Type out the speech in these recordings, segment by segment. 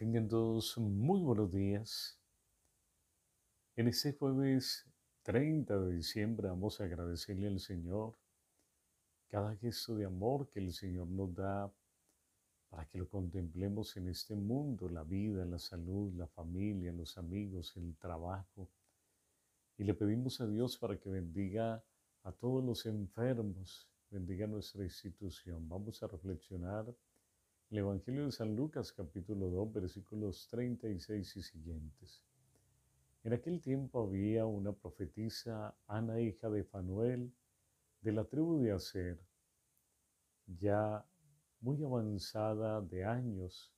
Tengan todos muy buenos días. En este jueves 30 de diciembre vamos a agradecerle al Señor cada gesto de amor que el Señor nos da para que lo contemplemos en este mundo, la vida, la salud, la familia, los amigos, el trabajo. Y le pedimos a Dios para que bendiga a todos los enfermos, bendiga nuestra institución. Vamos a reflexionar el Evangelio de San Lucas capítulo 2 versículos 36 y siguientes. En aquel tiempo había una profetisa, Ana hija de Fanuel, de la tribu de Aser, ya muy avanzada de años.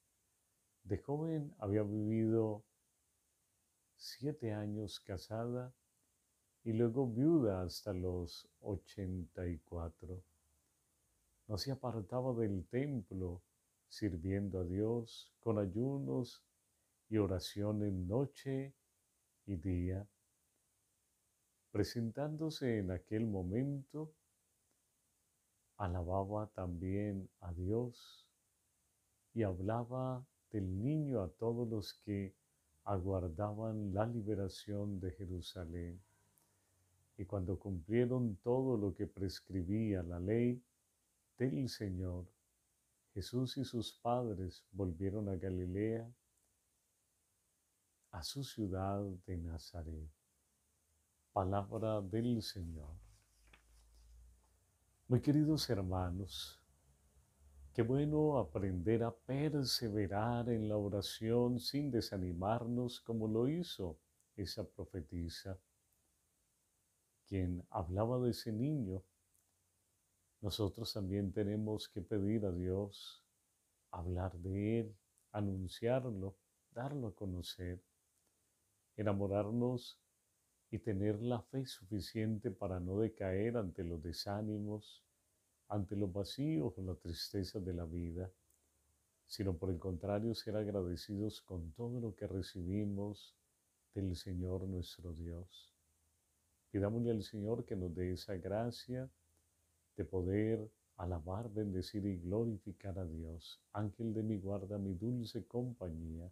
De joven había vivido siete años casada y luego viuda hasta los 84. No se apartaba del templo sirviendo a Dios con ayunos y oración en noche y día, presentándose en aquel momento, alababa también a Dios y hablaba del niño a todos los que aguardaban la liberación de Jerusalén. Y cuando cumplieron todo lo que prescribía la ley del Señor, Jesús y sus padres volvieron a Galilea, a su ciudad de Nazaret. Palabra del Señor. Muy queridos hermanos, qué bueno aprender a perseverar en la oración sin desanimarnos como lo hizo esa profetisa, quien hablaba de ese niño nosotros también tenemos que pedir a Dios, hablar de Él, anunciarlo, darlo a conocer, enamorarnos y tener la fe suficiente para no decaer ante los desánimos, ante los vacíos o la tristeza de la vida, sino por el contrario ser agradecidos con todo lo que recibimos del Señor nuestro Dios. Pidámosle al Señor que nos dé esa gracia de poder alabar, bendecir y glorificar a Dios. Ángel de mi guarda, mi dulce compañía.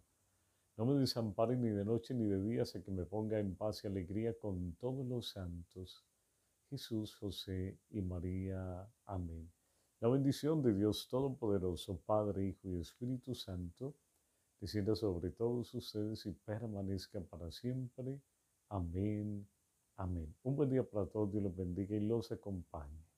No me desampare ni de noche ni de día hasta que me ponga en paz y alegría con todos los santos. Jesús, José y María. Amén. La bendición de Dios Todopoderoso, Padre, Hijo y Espíritu Santo, descienda sobre todos ustedes y permanezca para siempre. Amén. Amén. Un buen día para todos. Dios los bendiga y los acompañe.